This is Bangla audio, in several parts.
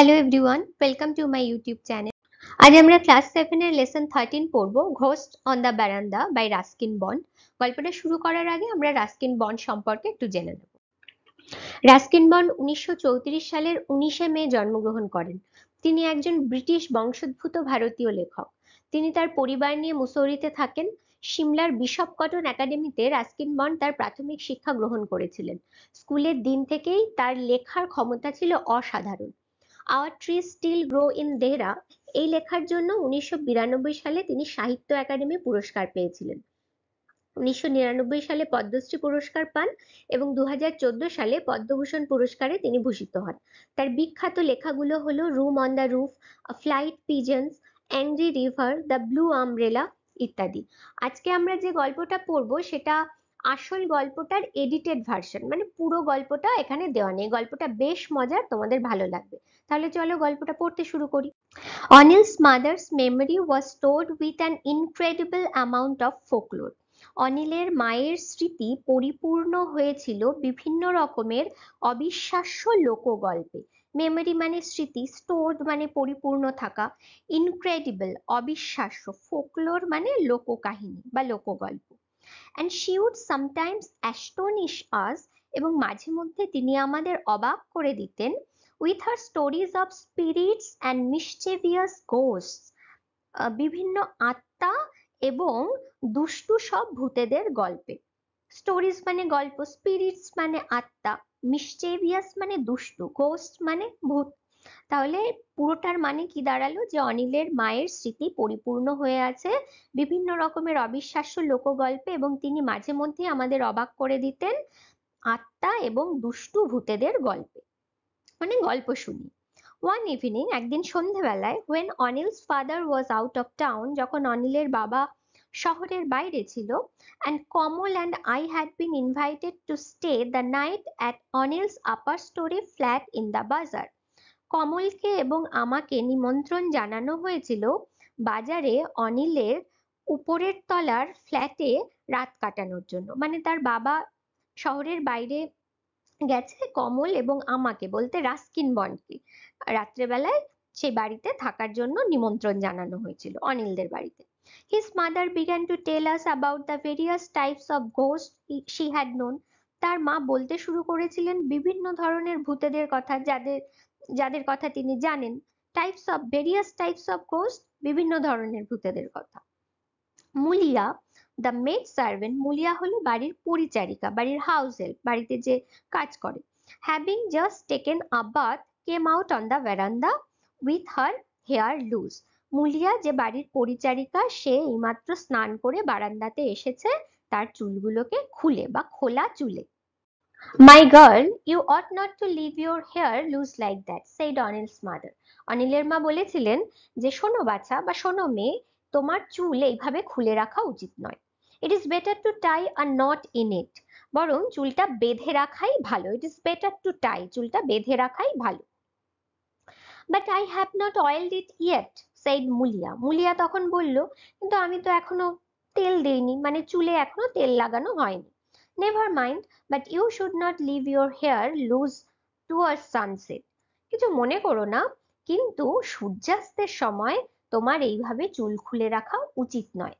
Hello everyone welcome to my YouTube channel আজ আমরা ক্লাস সেভেনের লেসন থার্টিন পড়ব ghost on the veranda by Ruskin Bond গল্পটা শুরু করার আগে আমরা রাস্কিন বন্ড সম্পর্কে একটু জেনে নেব রাস্কিন বন্ড উনিশশো সালের উনিশে মে জন্মগ্রহণ করেন তিনি একজন ব্রিটিশ বংশোদ্ভূত ভারতীয় লেখক তিনি তার পরিবার নিয়ে মুসৌরিতে থাকেন সিমলার বিশপ কটন একাডেমিতে রাস্কিন বন্ড তার প্রাথমিক শিক্ষা গ্রহণ করেছিলেন স্কুলের দিন থেকেই তার লেখার ক্ষমতা ছিল অসাধারণ our trees still grow in Dehra এই লেখার জন্য উনিশশো সালে তিনি সাহিত্য একাডেমি পুরস্কার পেয়েছিলেন উনিশশো সালে পদ্মশ্রী পুরস্কার পান এবং দু সালে পদ্মভূষণ পুরস্কারে তিনি ভূষিত হন তার বিখ্যাত লেখাগুলো হলো room on the roof flight pigeons angry river the blue umbrella ইত্যাদি আজকে আমরা যে গল্পটা পড়বো সেটা আসল গল্পটার এডিটেড ভার্সন মানে পুরো গল্পটা এখানে দেওয়া নেই গল্পটা বেশ মজার তোমাদের ভালো লাগবে তাহলে চলো গল্পটা পড়তে শুরু করি Anil's mother's memory was stored with an incredible amount of folklore অনিলের মায়ের স্মৃতি পরিপূর্ণ হয়েছিল বিভিন্ন রকমের অবিশ্বাস্য লোকগল্পে মেমোরি মানে স্মৃতি স্টোর্ড মানে পরিপূর্ণ থাকা ইনক্রেডিবল অবিশ্বাস্য ফোকলোর মানে লোককাহিনী বা লোকগল্প and she would sometimes astonish us এবং মাঝে মধ্যে তিনি আমাদের অবাক করে দিতেন with her stories of spirits and mischievous ghost বিভিন্ন আত্মা এবং দুষ্টু সব ভূতেদের গল্পে স্টোরিজ মানে গল্প স্পিরিটস মানে আত্মা মিসচেভিয়াস মানে দুষ্টু গোস্ট মানে ভূত তাহলে পুরোটার মানে কি দাঁড়ালো যে অনিলের মায়ের স্মৃতি পরিপূর্ণ হয়ে আছে বিভিন্ন রকমের অবিশ্বাস্য লোকগল্পে এবং তিনি মাঝে মধ্যে আমাদের অবাক করে দিতেন আত্মা এবং দুষ্টু ভূতেদের গল্পে মানে গল্প শুনি ওয়ান ইভিনিং একদিন সন্ধেবেলায় when Anil's father was out of town যখন অনিলের বাবা শহরের বাইরে ছিল and Kamal and I had been invited to stay the night at Anil's upper storey flat in the bazaar কমলকে এবং আমাকে নিমন্ত্রণ জানানো হয়েছিল বাজারে অনিলের উপরের তলার ফ্ল্যাটে রাত কাটানোর জন্য মানে তার বাবা শহরের বাইরে গেছে কমল এবং আমাকে বলতে রাস্কিন বনকে রাত্রেবেলায় সেই বাড়িতে থাকার জন্য নিমন্ত্রণ জানানো হয়েছিল অনিলদের বাড়িতে His mother began to tell us about the various types of ghosts she had known তার মা বলতে শুরু করেছিলেন বিভিন্ন ধরনের ভূতেদের কথা যাদের যাদের কথা তিনি জানেন types of various types of ghost বিভিন্ন ধরনের ভূতেদের কথা Mulia the maid servant Mulia হলো বাড়ির পরিচারিকা বাড়ির হাউস হেল্প বাড়িতে যে কাজ করে having just taken a bath came out on the veranda with her hair loose Mulia যে বাড়ির পরিচারিকা সে এইমাত্র স্নান করে বারান্দাতে এসেছে তার চুলগুলোকে খুলে বা খোলা চুলে My girl you ought not to leave your hair loose like that, said Onil's mother. অনিলের মা বলেছিলেন যে শোনো বাচ্চা বা শোনো মেয়ে তোমার চুল এইভাবে খুলে রাখা উচিত নয় it is better to tie a knot in it বরং চুলটা বেঁধে রাখাই ভালো it is better to tie চুলটা বেঁধে রাখাই ভালো but I have not oiled it yet said Mulia Mulia তখন বলল কিন্তু আমি তো এখনো তেল দিইনি মানে চুলে এখনো তেল লাগানো হয়নি never mind but you should not leave your hair loose toward sunset কিছু মনে করো না কিন্তু সূর্যাস্তের সময় তোমার এইভাবে চুল খুলে রাখা উচিত নয়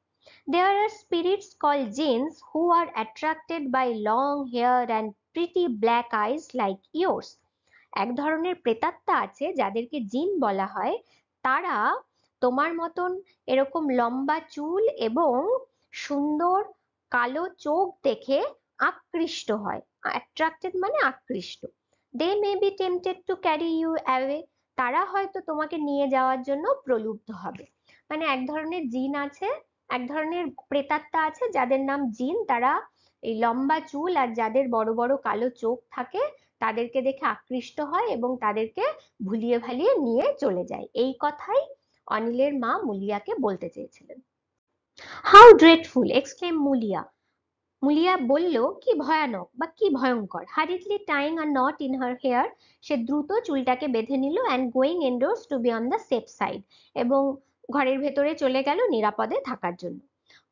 there are spirits called jinns who are attracted by long hair and pretty black eyes like yours এক ধরনের প্রেতাত্মা আছে যাদেরকে জিন বলা হয় তারা তোমার মতন এরকম লম্বা চুল এবং সুন্দর কালো চোখ দেখে আকৃষ্ট হয় অ্যাট্রাক্টেড মানে আকৃষ্ট they may be tempted to carry you away তারা হয়তো তোমাকে নিয়ে যাওয়ার জন্য প্রলুব্ধ হবে মানে এক ধরনের জিন আছে এক ধরনের প্রেতাত্মা আছে যাদের নাম জিন তারা এই লম্বা চুল আর যাদের বড় বড় কালো চোখ থাকে তাদেরকে দেখে আকৃষ্ট হয় এবং তাদেরকে ভুলিয়ে ভালিয়ে নিয়ে চলে যায় এই কথাই অনিলের মা মুলিয়াকে বলতে চেয়েছিলেন হাউ ড্রেটফুল এক্সক্লেম মুলিয়া মুলিয়া বলল কি ভয়ানক বা কি ভয়ঙ্কর hurriedly tying a knot in her hair সে দ্রুত চুলটাকে বেঁধে নিল and going indoors to be on the safe side এবং ঘরের ভেতরে চলে গেল নিরাপদে থাকার জন্য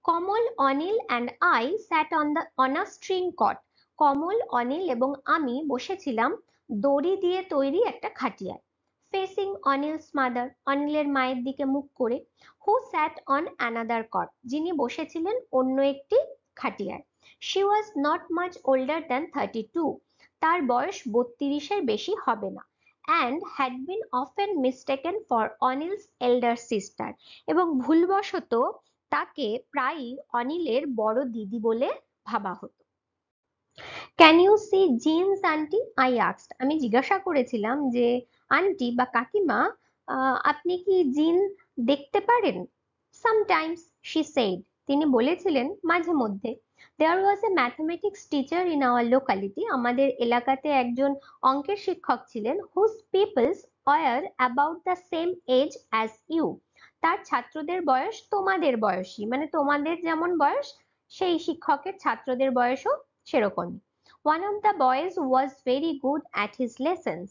Kamal Anil and I sat on the on a string cot Kamal Anil এবং আমি বসেছিলাম দড়ি দিয়ে তৈরি একটা খাটিয়ায় ফেসিং অনিলস মাদার অনিলের মায়ের দিকে মুখ করে হু স্যাট অন অ্যানাদার কট যিনি বসেছিলেন অন্য একটি খাটিয়ায় she was not much older than thirty two তার বয়স বত্রিশের বেশি হবে না and had been often mistaken for Anil's elder sister এবং ভুলবশত তাকে প্রায়ই অনিলের বড় দিদি বলে ভাবা হতো can you see jinns auntie I আক্সড আমি জিজ্ঞাসা করেছিলাম যে আন্টি বা কাকিমা আপনি কি জিন দেখতে পারেন সামটাইমস শি সেইড তিনি বলেছিলেন মাঝে মধ্যে there was a mathematics teacher in our locality আমাদের এলাকাতে একজন অঙ্কের শিক্ষক ছিলেন whose pupils were about the same age as you তার ছাত্রদের বয়স তোমাদের বয়সী মানে তোমাদের যেমন বয়স সেই শিক্ষকের ছাত্রদের বয়সও সেরকমই one of the boys was very good at his lessons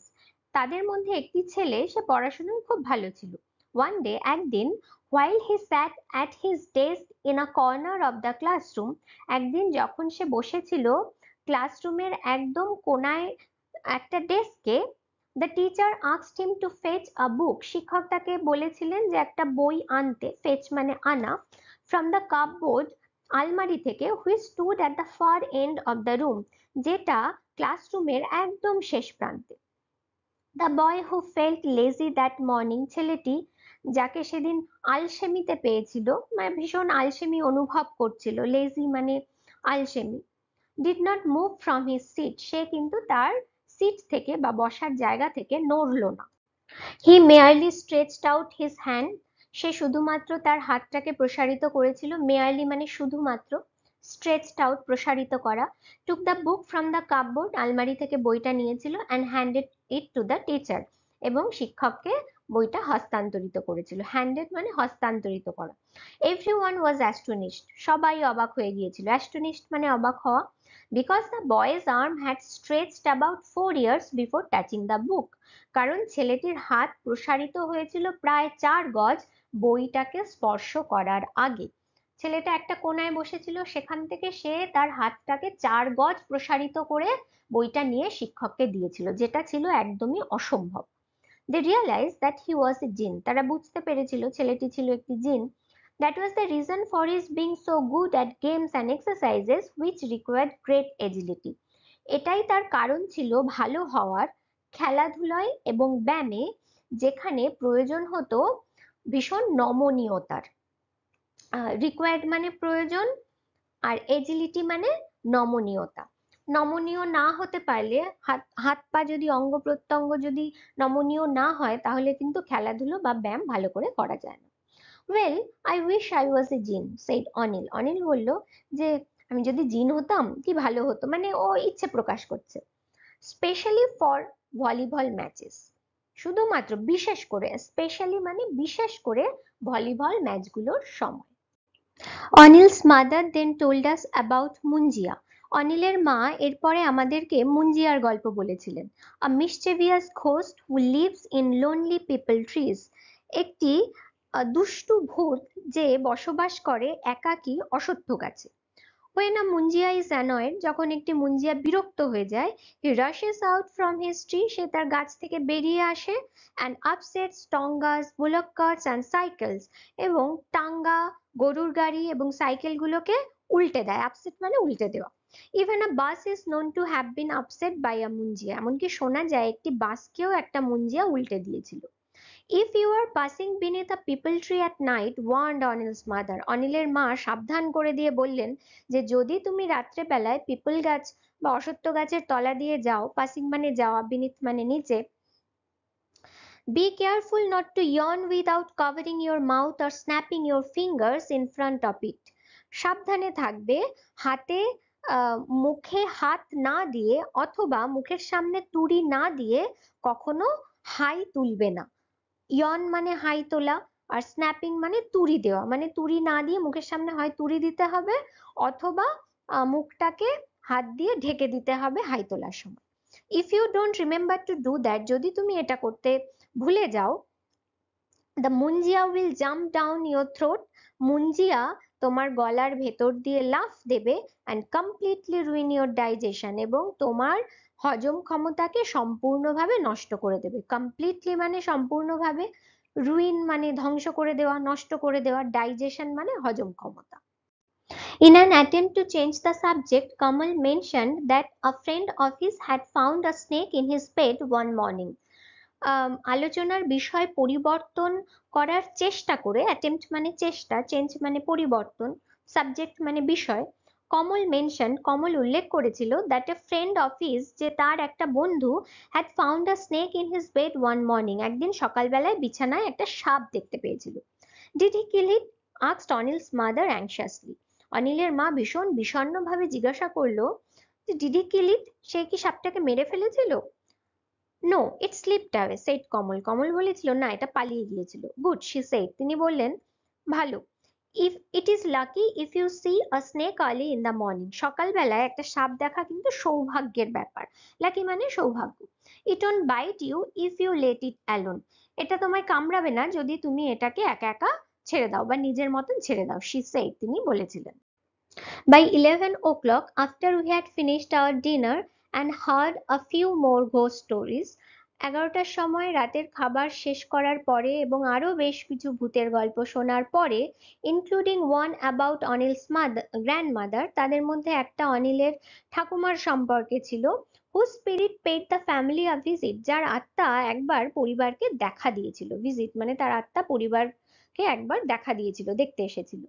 তাদের মধ্যে একটি ছেলে সে পড়াশোনায় খুব ভালো ছিল ওয়ান ডে একদিন while he sat at his desk in a corner of the classroom একদিন যখন সে বসেছিল ক্লাসরুমের একদম কোনায় একটা ডেস্কে the teacher asked him to fetch a book শিক্ষক তাকে বলেছিলেন যে একটা বই আনতে ফেচ মানে আনা ফ্রম দ্য কাপবোর্ড আলমারি থেকে which stood at the far end of the room যেটা ক্লাসরুমের একদম শেষ প্রান্তে the boy who felt lazy that morning ছেলেটি যাকে সেদিন আলসেমিতে পেয়েছিল মানে ভীষণ আলসেমি অনুভব করছিল লেজি মানে আলসেমি did not move from his seat সে কিন্তু তার সিট থেকে বা বসার জায়গা থেকে নড়ল না he merely stretched out his hand সে শুধুমাত্র তার হাতটাকে প্রসারিত করেছিল মেয়ারলি মানে শুধুমাত্র স্ট্রেচড আউট প্রসারিত করা took the book from the cupboard আলমারি থেকে বইটা নিয়েছিল and handed it to the teacher এবং শিক্ষককে বইটা হস্তান্তরিত করেছিল হ্যান্ডেড মানে হস্তান্তরিত করা এভরি ওয়ান ওয়াজ অ্যাস্টোনিস্ট সবাই অবাক হয়ে গিয়েছিল অ্যাস্টোনিস্ট মানে অবাক হওয়া because the boy's arm had stretched about four yards before touching the book কারণ ছেলেটির হাত প্রসারিত হয়েছিল প্রায় চার গজ বইটাকে স্পর্শ করার আগে ছেলেটা একটা কোনায় বসেছিল সেখান থেকে সে তার হাতটাকে চার গজ প্রসারিত করে বইটা নিয়ে শিক্ষককে দিয়েছিল যেটা ছিল একদমই অসম্ভব দে realise that he was a জিন তারা বুঝতে পেরেছিল ছেলেটি ছিল একটি জিন that was the reason for his being so good at games and exercises which require great agility এটাই তার কারণ ছিল ভালো হওয়ার খেলাধুলায় এবং ব্যায়ামে যেখানে প্রয়োজন হতো ভীষণ নমনীয়তার রিকোয়ার্ড মানে প্রয়োজন আর এজিলিটি মানে নমনীয়তা নমনীয় না হতে পারলে হাত হাত পা যদি অঙ্গ প্রত্যঙ্গ যদি নমনীয় না হয় তাহলে কিন্তু খেলাধুলো বা ব্যায়াম ভালো করে করা যায় না well I wish I was a jinn said Anil Anil বলল যে আমি যদি জিন হতাম কি ভালো হতো মানে ও ইচ্ছে প্রকাশ করছে স্পেশালি ফর ভলিবল ম্যাচেস শুধুমাত্র বিশেষ করে স্পেশালি মানে বিশেষ করে ভলিবল ম্যাচগুলোর সময় Anil's mother then told us about Munjia অনিলের মা এরপরে আমাদেরকে মুঞ্জিয়ার গল্প বলেছিলেন a mischievous ghost who lives in lonely peepal trees একটি দুষ্টু ভূত যে বসবাস করে একাকী অসত্য গাছে হোয়েনা মুঞ্জিয়া ইজ অ্যানয়েড যখন একটি মুঞ্জিয়া বিরক্ত হয়ে যায় he rushes out from his tree সে তার গাছ থেকে বেরিয়ে আসে and upset tongas bullock carts and cycles এবং টাঙ্গা গরুর গাড়ি এবং সাইকেলগুলোকে উল্টে দেয় আপসেট মানে উল্টে দেওয়া even a bus is known to have been upset by a Munjia এমনকি শোনা যায় একটি বাসকেও একটা মুঞ্জিয়া উল্টে দিয়েছিল if you are passing beneath a peepal tree at night warn Anil's mother অনিলের মা সাবধান করে দিয়ে বললেন যে যদি তুমি রাত্রেবেলায় পিপল গাছ বা অসত্য গাছের তলা দিয়ে যাও পাসিং মানে যাওয়া বিনিথ মানে নিচে Be careful not to yawn without covering your mouth or snapping your fingers in front of it. সাবধানে থাকবে হাতে মুখে হাত না দিয়ে অথবা মুখের সামনে তুড়ি না দিয়ে কখনো হাই তুলবে না ইয়ন মানে হাই তোলা আর স্ন্যাপিং মানে তুড়ি দেওয়া মানে তুড়ি না দিয়ে মুখের সামনে হয় তুড়ি দিতে হবে অথবা মুখটাকে হাত দিয়ে ঢেকে দিতে হবে হাই তোলার সময় if you don't remember to do that যদি তুমি এটা করতে ভুলে যাও the Munjia will jump down your throat Munjia তোমার গলার ভেতর দিয়ে লাফ দেবে and completely ruin your digestion এবং তোমার হজম ক্ষমতাকে সম্পূর্ণভাবে নষ্ট করে দেবে কমপ্লিটলি মানে সম্পূর্ণভাবে রুইন মানে ধ্বংস করে দেওয়া নষ্ট করে দেওয়া ডাইজেশন মানে হজম ক্ষমতা In an attempt to change the subject, Kamal mentioned that a friend of his had found a snake in his bed one morning. আলোচনার বিষয় পরিবর্তন করার চেষ্টা করে অ্যাটেম্পট মানে চেষ্টা চেঞ্জ মানে পরিবর্তন সাবজেক্ট মানে বিষয় কমল মেনশন কমল উল্লেখ করেছিল দ্যাট এ ফ্রেন্ড অফিস যে তার একটা বন্ধু had found a snake in his bed one morning একদিন সকালবেলায় বিছানায় একটা সাপ দেখতে পেয়েছিল ডিড হি কিল হিট আক্সড অনিলস মাদার অ্যাংশাসলি অনিলের মা ভীষণ বিষণ্ণভাবে জিজ্ঞাসা করলো যে ডিডি কিলিত সে কি সাপটাকে মেরে ফেলেছিল no it slipped away said Kamal Kamal বলেছিল না এটা পালিয়ে গিয়েছিল গুড শি সেট তিনি বললেন ভালো if it is lucky if you see a snake early in the morning সকালবেলায় একটা সাপ দেখা কিন্তু সৌভাগ্যের ব্যাপার লাকি মানে সৌভাগ্য it won't bite you if you let it alone এটা তোমায় কামড়াবে না যদি তুমি এটাকে একা একা ছেড়ে দাও বা নিজের মতন ছেড়ে দাও শি সেট তিনি বলেছিলেন by eleven o'clock after we had finished our dinner and heard a few more ঘোষ স্টোরিজ এগারোটার সময় রাতের খাবার শেষ করার পরে এবং আরও বেশ কিছু ভূতের গল্প শোনার পরে including one about Anil's mother grandmother তাদের মধ্যে একটা অনিলের ঠাকুমার সম্পর্কে ছিল who spirit paid the family a visit যার আত্মা একবার পরিবারকে দেখা দিয়েছিল ভিজিট মানে তার আত্মা পরিবারকে একবার দেখা দিয়েছিল দেখতে এসেছিল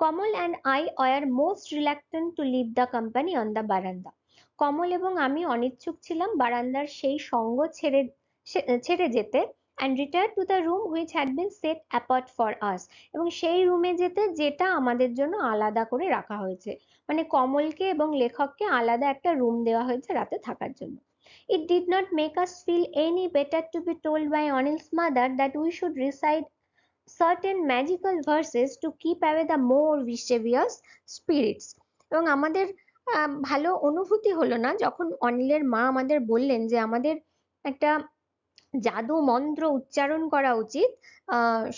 Kamal and I are most reluctant to leave the company on the verandah Kamal এবং আমি অনিচ্ছুক ছিলাম বারান্দার সেই সঙ্গ ছেড়ে ছেড়ে যেতে and retire to the room which had been set apart for us এবং সেই রুমে যেতে যেটা আমাদের জন্য আলাদা করে রাখা হয়েছে মানে কমলকে এবং লেখককে আলাদা একটা রুম দেওয়া হয়েছে রাতে থাকার জন্য it did not make us feel any better to be told by Anil's mother that we should recite certain magical verses to keep away the more vicious spirits এবং আমাদের ভালো অনুভূতি হলো না যখন অনিলের মা আমাদের বললেন যে আমাদের একটা জাদু মন্ত্র উচ্চারণ করা উচিত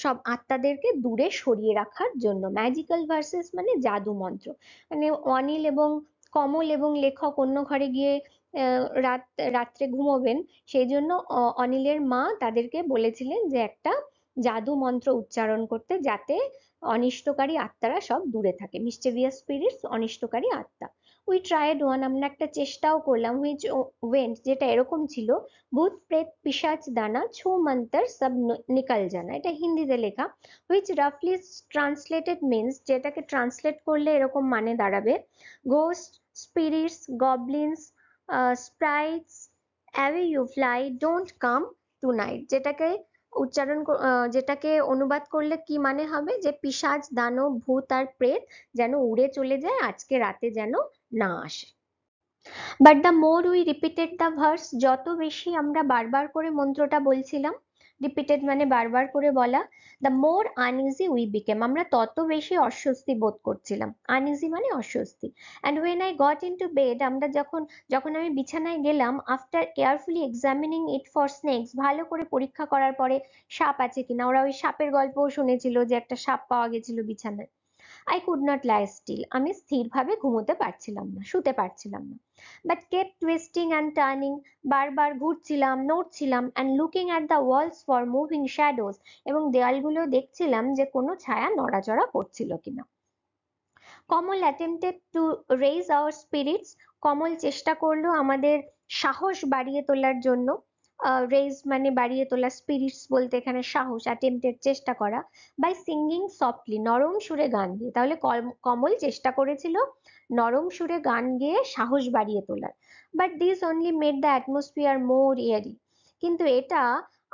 সব আত্মাদেরকে দূরে সরিয়ে রাখার জন্য ম্যাজিক্যাল ভার্সেস মানে জাদু মন্ত্র মানে অনিল এবং কমল এবং লেখক অন্য ঘরে গিয়ে রাত রাত্রে ঘুমোবেন সেই জন্য অনিলের মা তাদেরকে বলেছিলেন যে একটা জাদু মন্ত্র উচ্চারণ করতে যাতে অনিষ্টকারী আত্মারা সব দূরে থাকে মিস্টেভিয়াস স্পিরিটস অনিষ্টকারী আত্মা উই ট্রায়েড ওয়ান আমরা একটা চেষ্টাও করলাম উইচ ওয়েন্ট যেটা এরকম ছিল ভূত প্রেত পিসাচ দানা ছো মন্তর সব নিকাল জানা এটা হিন্দিতে লেখা হুইচ রাফলি ট্রান্সলেটেড মিনস যেটাকে ট্রান্সলেট করলে এরকম মানে দাঁড়াবে ghost spirits goblins sprites away you fly don't come tonight যেটাকে উচ্চারণ যেটাকে অনুবাদ করলে কি মানে হবে যে পিসাজ দানব ভূত আর প্রেত যেন উড়ে চলে যায় আজকে রাতে যেন না আসে but the more we repeated the verse যত বেশি আমরা বারবার করে মন্ত্রটা বলছিলাম রিপিটেড মানে বারবার করে বলা the more uneasy we became আমরা তত বেশি অস্বস্তি বোধ করছিলাম আনইজি মানে অস্বস্তি and when I got into bed আমরা যখন যখন আমি বিছানায় গেলাম after carefully examining it for snakes ভালো করে পরীক্ষা করার পরে সাপ আছে কিনা ওরা ওই সাপের গল্পও শুনেছিল যে একটা সাপ পাওয়া গেছিল বিছানায় কুড নট লাই স্টিল আমি স্থিরভাবে ঘুমোতে পারছিলাম না শুতে পারছিলাম না but kept twisting and turning বারবার ঘুরছিলাম নড়ছিলাম and looking at the walls for moving shadows এবং দেয়ালগুলো দেখছিলাম যে কোনো ছায়া নড়াচড়া করছিল কিনা Kamal attempted to raise our spirits Kamal চেষ্টা করলো আমাদের সাহস বাড়িয়ে তোলার জন্য রেজ মানে বাড়িয়ে তোলা স্পিরিটস বলতে এখানে সাহস অ্যাটেম্পটের চেষ্টা করা বাই সিঙ্গিং সফটলি নরম সুরে গান গিয়ে তাহলে কমল চেষ্টা করেছিল নরম সুরে গান গেয়ে সাহস বাড়িয়ে তোলার but this only made the atmosphere more eerie কিন্তু এটা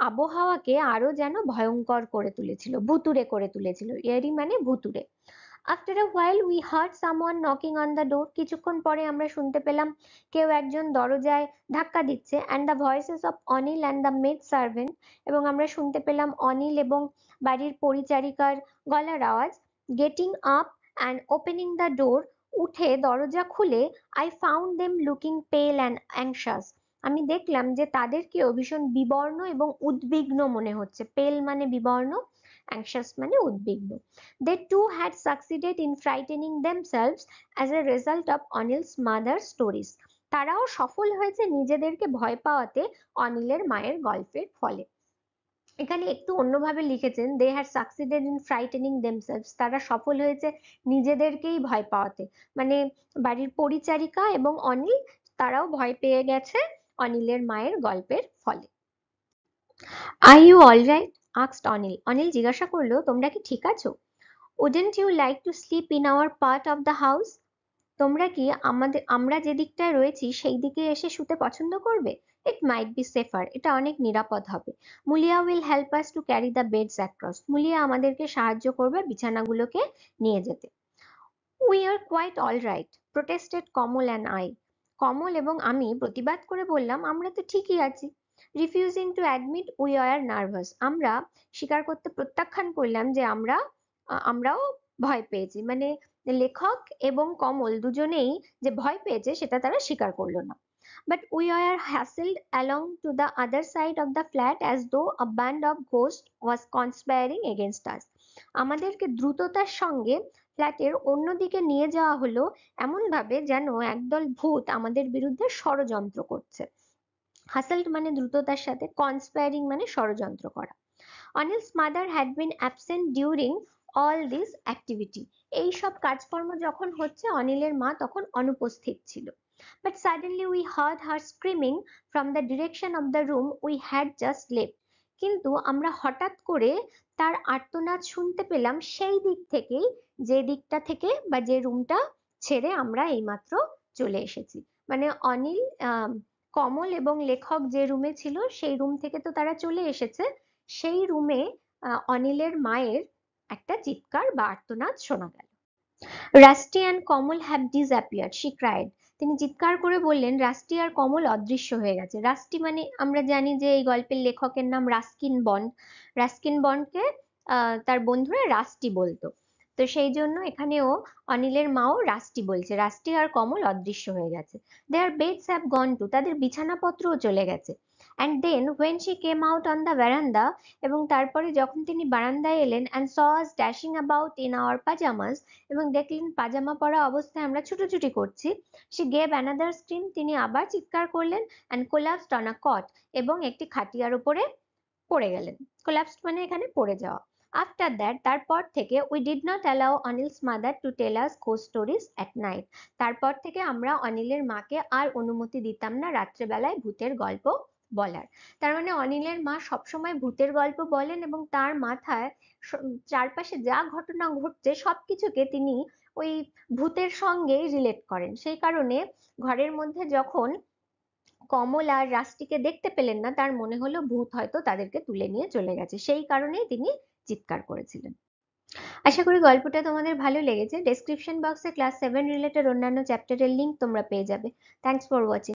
আবহাওয়াকে আরো যেন ভয়ঙ্কর করে তুলেছিল ভুতুরে করে তুলেছিল ইয়ারি মানে ভুতুরে after a while we heard someone knocking on the door কিছুক্ষণ পরে আমরা শুনতে পেলাম কেউ একজন দরজায় ধাক্কা দিচ্ছে and the voices of Anil and the maid servant এবং আমরা শুনতে পেলাম অনিল এবং বাড়ির পরিচারিকার গলার আওয়াজ getting up and opening the door উঠে দরজা খুলে I found them looking pale and anxious আমি দেখলাম যে তাদেরকেও ভীষণ বিবর্ণ এবং উদ্বিগ্ন মনে হচ্ছে পেল মানে বিবর্ণ anxious মানে উদ্বিগ্ন they two had succeeded in frightening themselves as a result of Anil's mother's stories তারাও সফল হয়েছে নিজেদেরকে ভয় পাওয়াতে অনিলের মায়ের গল্পের ফলে এখানে একটু অন্যভাবে লিখেছেন they had succeeded in frightening themselves তারা সফল হয়েছে নিজেদেরকেই ভয় পাওয়াতে মানে বাড়ির পরিচারিকা এবং অনিল তারাও ভয় পেয়ে গেছে অনিলের মায়ের গল্পের ফলে I you alright asked Anil Anil জিজ্ঞাসা করলো তোমরা কি ঠিক আছো wouldn't you like to sleep in our part of the house তোমরা কি আমাদের আমরা যে দিকটায় রয়েছি সেই দিকে এসে শুতে পছন্দ করবে ইট মাইট বি সেফার এটা অনেক নিরাপদ হবে Mulia will help us to carry the beds across Mulia আমাদেরকে সাহায্য করবে বিছানাগুলোকে নিয়ে যেতে we are quite all right protested Kamal and I Kamal এবং আমি প্রতিবাদ করে বললাম আমরা তো ঠিকই আছি refusing to admit we are nervous আমরা স্বীকার করতে প্রত্যাখ্যান করলাম যে আমরা আমরাও ভয় পেয়েছি মানে লেখক এবং কমল দুজনেই যে ভয় পেয়েছে সেটা তারা স্বীকার করলো না but we are hustled along to the other side of the flat as though a band of ghost was conspiring against us আমাদেরকে দ্রুততার সঙ্গে ফ্ল্যাটের অন্যদিকে নিয়ে যাওয়া হলো এমনভাবে যেন একদল ভূত আমাদের বিরুদ্ধে ষড়যন্ত্র করছে হাসল্ট মানে দ্রুততার সাথে কনস্পায়ারিং মানে ষড়যন্ত্র করা Anil's mother had been absent during all this activity এই সব কাজকর্ম যখন হচ্ছে অনিলের মা তখন অনুপস্থিত ছিল but suddenly we heard her screaming from the direction of the room we had just left কিন্তু আমরা হঠাৎ করে তার আর্তনাদ শুনতে পেলাম সেই দিক থেকেই যে দিকটা থেকে বা যে রুমটা ছেড়ে আমরা এইমাত্র চলে এসেছি মানে অনিল আহ কমল এবং লেখক যে রুমে ছিল সেই রুম থেকে তো তারা চলে এসেছে সেই রুমে অনিলের মায়ের একটা চিৎকার বা আর্তনাদ শোনা গেল Rusty and Kamal have disappeared she cried তিনি চিৎকার করে বললেন রাস্টি আর কমল অদৃশ্য হয়ে গেছে রাস্টি মানে আমরা জানি যে এই গল্পের লেখকের নাম রাস্কিন বন্ড রাস্কিন বন্ডকে তার বন্ধুরা রাস্টি বলতো তো সেই জন্য এখানেও অনিলের মাও রাষ্টি বলছে রাষ্টি আর কমল অদৃশ্য হয়ে গেছে their beds have gone too তাদের বিছানাপত্রও চলে গেছে and then when she came out on the veranda এবং তারপরে যখন তিনি বারান্দায় এলেন and saw us dashing about in our pyjamas এবং দেখলেন পাজামা পরা অবস্থায় আমরা ছুটোছুটি করছি সে গেব অ্যানাদার স্ক্রিন তিনি আবার চিৎকার করলেন and collapsed on a cot এবং একটি খাটিয়ার উপরে পড়ে গেলেন কোলাপসড মানে এখানে পড়ে যাওয়া After that তারপর থেকে we did not allow Anil's mother to tell us ghost stories at night তারপর থেকে আমরা অনিলের মাকে আর অনুমতি দিতাম না রাত্রেবেলায় ভূতের গল্প বলার তার মানে অনিলের মা সবসময় ভূতের গল্প বলেন এবং তার মাথায় চারপাশে যা ঘটনা ঘটছে সব কিছুকে তিনি ওই ভূতের সঙ্গেই রিলেট করেন সেই কারণে ঘরের মধ্যে যখন কমল আর রাস্টিকে দেখতে পেলেন না তার মনে হলো ভূত হয়তো তাদেরকে তুলে নিয়ে চলে গেছে সেই কারণেই তিনি চিৎকার করেছিলেন আশা করি গল্পটা তোমাদের ভালো লেগেছে ডেসক্রিপশন বক্সে ক্লাস সেভেন রিলেটেড অন্যান্য চ্যাপ্টারের লিঙ্ক তোমরা পেয়ে যাবে থ্যাংকস ফর ওয়াচিং